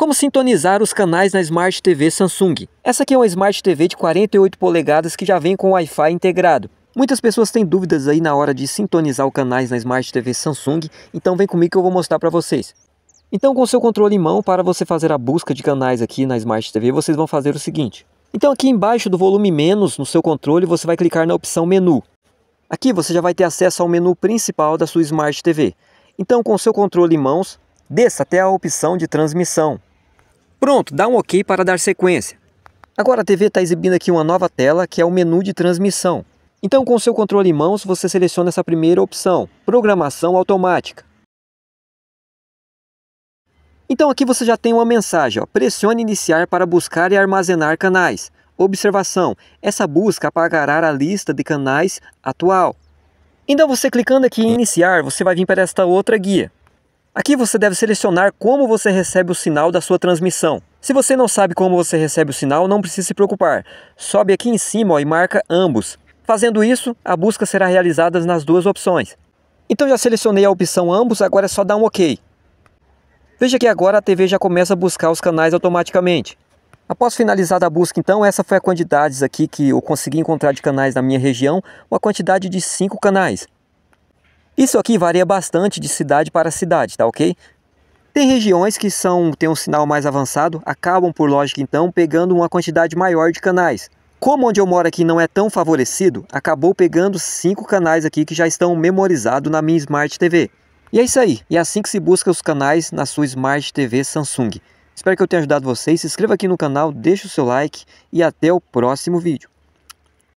Como sintonizar os canais na Smart TV Samsung? Essa aqui é uma Smart TV de 48 polegadas que já vem com Wi-Fi integrado. Muitas pessoas têm dúvidas aí na hora de sintonizar os canais na Smart TV Samsung, então vem comigo que eu vou mostrar para vocês. Então com o seu controle em mão, para você fazer a busca de canais aqui na Smart TV, vocês vão fazer o seguinte. Então aqui embaixo do volume menos, no seu controle, você vai clicar na opção menu. Aqui você já vai ter acesso ao menu principal da sua Smart TV. Então com o seu controle em mãos, desça até a opção de transmissão. Pronto, dá um OK para dar sequência. Agora a TV está exibindo aqui uma nova tela que é o menu de transmissão. Então com o seu controle em mãos você seleciona essa primeira opção, Programação Automática. Então aqui você já tem uma mensagem, ó, pressione iniciar para buscar e armazenar canais. Observação, essa busca apagará a lista de canais atual. Então você clicando aqui em iniciar, você vai vir para esta outra guia. Aqui você deve selecionar como você recebe o sinal da sua transmissão. Se você não sabe como você recebe o sinal, não precisa se preocupar. Sobe aqui em cima ó, e marca ambos. Fazendo isso, a busca será realizada nas duas opções. Então já selecionei a opção ambos, agora é só dar um OK. Veja que agora a TV já começa a buscar os canais automaticamente. Após finalizada a busca, então, essa foi a quantidade aqui que eu consegui encontrar de canais na minha região, uma quantidade de 5 canais. Isso aqui varia bastante de cidade para cidade, tá ok? Tem regiões que são, têm um sinal mais avançado, acabam por lógica então pegando uma quantidade maior de canais. Como onde eu moro aqui não é tão favorecido, acabou pegando cinco canais aqui que já estão memorizados na minha Smart TV. E é isso aí, e é assim que se busca os canais na sua Smart TV Samsung. Espero que eu tenha ajudado vocês, se inscreva aqui no canal, deixe o seu like e até o próximo vídeo.